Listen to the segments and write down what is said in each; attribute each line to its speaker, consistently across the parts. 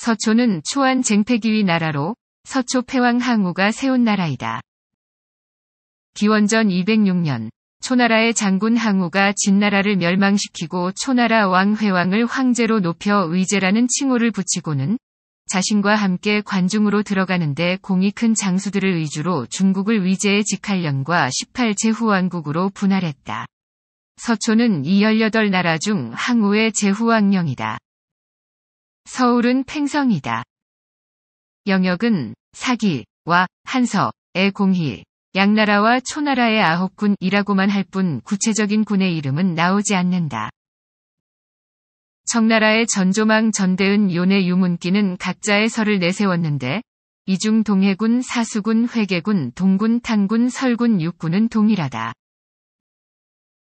Speaker 1: 서초는 초한 쟁패기위 나라로 서초 패왕 항우가 세운 나라이다. 기원전 206년 초나라의 장군 항우가 진나라를 멸망시키고 초나라 왕회왕을 황제로 높여 의제라는 칭호를 붙이고는 자신과 함께 관중으로 들어가는데 공이 큰 장수들을 의주로 중국을 위제의 직할령과 18제 후왕국으로 분할했다. 서초는 218나라 중 항우의 제후왕령이다. 서울은 팽성이다. 영역은 사기와 한서의 공희 양나라와 초나라의 아홉 군이라고만 할 뿐 구체적인 군의 이름은 나오지 않는다. 청나라의 전조망 전대은 요네 유문기는 각자의 설을 내세웠는데 이중 동해군 사수군 회계군 동군 탕군 설군 육군은 동일하다.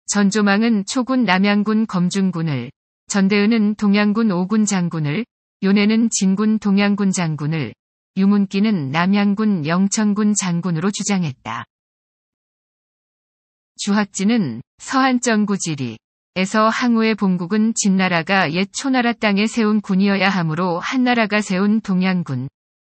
Speaker 1: 전조망은 초군 남양군 검중군을 전대은은 동양군 오군 장군을, 요네는 진군 동양군 장군을, 유문기는 남양군 영천군 장군으로 주장했다. 주학진은 서한정구지리에서 항우의 본국은 진나라가 옛 초나라 땅에 세운 군이어야 하므로 한나라가 세운 동양군,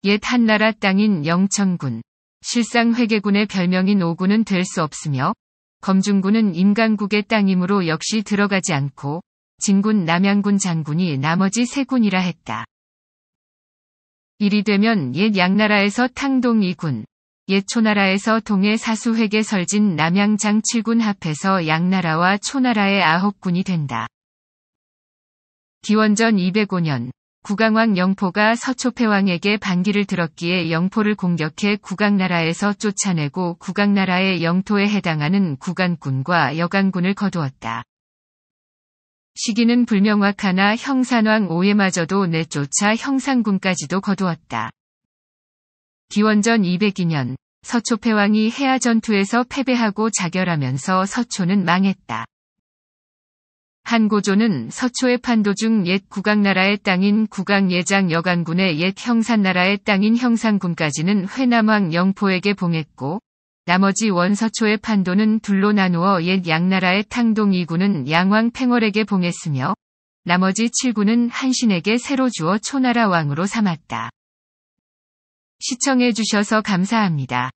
Speaker 1: 옛 한나라 땅인 영천군, 실상 회계군의 별명인 오군은 될 수 없으며 검중군은 임강국의 땅이므로 역시 들어가지 않고 진군 남양군 장군이 나머지 세군이라 했다. 이리 되면 옛 양나라에서 탕동 이군 옛 초나라에서 동해 사수획에 설진 남양장 7군 합해서 양나라와 초나라의 9군이 된다. 기원전 205년 구강왕 영포가 서초패왕에게 반기를 들었기에 영포를 공격해 구강나라에서 쫓아내고 구강나라의 영토에 해당하는 구강군과여강군을 거두었다. 시기는 불명확하나 형산왕 오해마저도 내쫓아 형상군까지도 거두었다. 기원전 202년 서초패왕이 해하 전투에서 패배하고 자결하면서 서초는 망했다. 한고조는 서초의 판도 중옛국악나라의 땅인 국악예장 여간군의 옛 형산나라의 땅인 형산군까지는 회남왕 영포에게 봉했고 나머지 원서초의 판도는 둘로 나누어 옛 양나라의 탕동 2군은 양왕 팽월에게 봉했으며 나머지 7군은 한신에게 새로 주어 초나라 왕으로 삼았다. 시청해주셔서 감사합니다.